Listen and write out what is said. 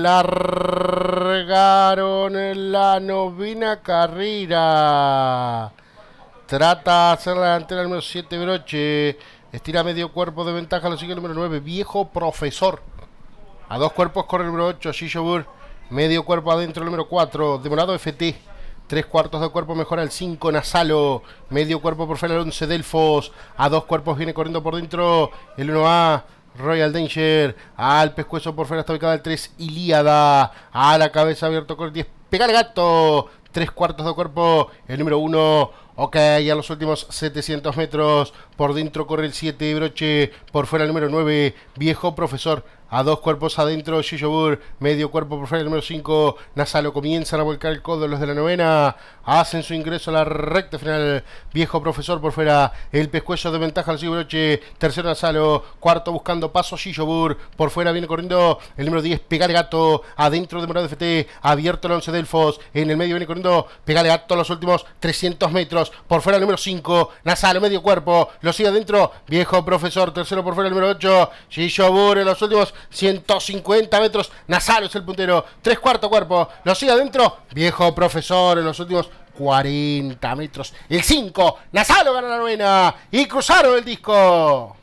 largaron en la novena carrera. Trata de hacer la delantera número 7 Broche. Estira medio cuerpo de ventaja, lo sigue el número 9, Viejo Profesor. A dos cuerpos corre el número 8, Shishobur. Medio cuerpo adentro, el número 4, Demorado FT. Tres cuartos de cuerpo mejora el 5, Nasalo. Medio cuerpo por fuera el 11, Delfos. A dos cuerpos viene corriendo por dentro el 1A. Royal Danger al pescuezo por fuera está ubicada el 3 Ilíada a la cabeza abierto con el 10 Pegar Gato tres cuartos de cuerpo el número 1 Ok, ya los últimos 700 metros, por dentro corre el 7, Broche, por fuera el número 9, Viejo Profesor, a dos cuerpos adentro, Shishobur, medio cuerpo por fuera el número 5, Nazalo comienzan a volcar el codo los de la novena, hacen su ingreso a la recta final, Viejo Profesor por fuera, el pescuezo de ventaja al Broche, tercero Nazalo, cuarto buscando paso, Shishobur, por fuera viene corriendo el número 10, el Gato, adentro de Morado FT, abierto el 11 Delfos, en el medio viene corriendo Pegale Gato los últimos 300 metros, por fuera el número 5, Nazalo, medio cuerpo, lo sigue adentro, viejo profesor, tercero por fuera el número 8, Shishobur en los últimos 150 metros, Nazalo es el puntero, tres cuarto cuerpo, lo sigue adentro, viejo profesor en los últimos 40 metros, el 5, Nazalo gana la novena y cruzaron el disco.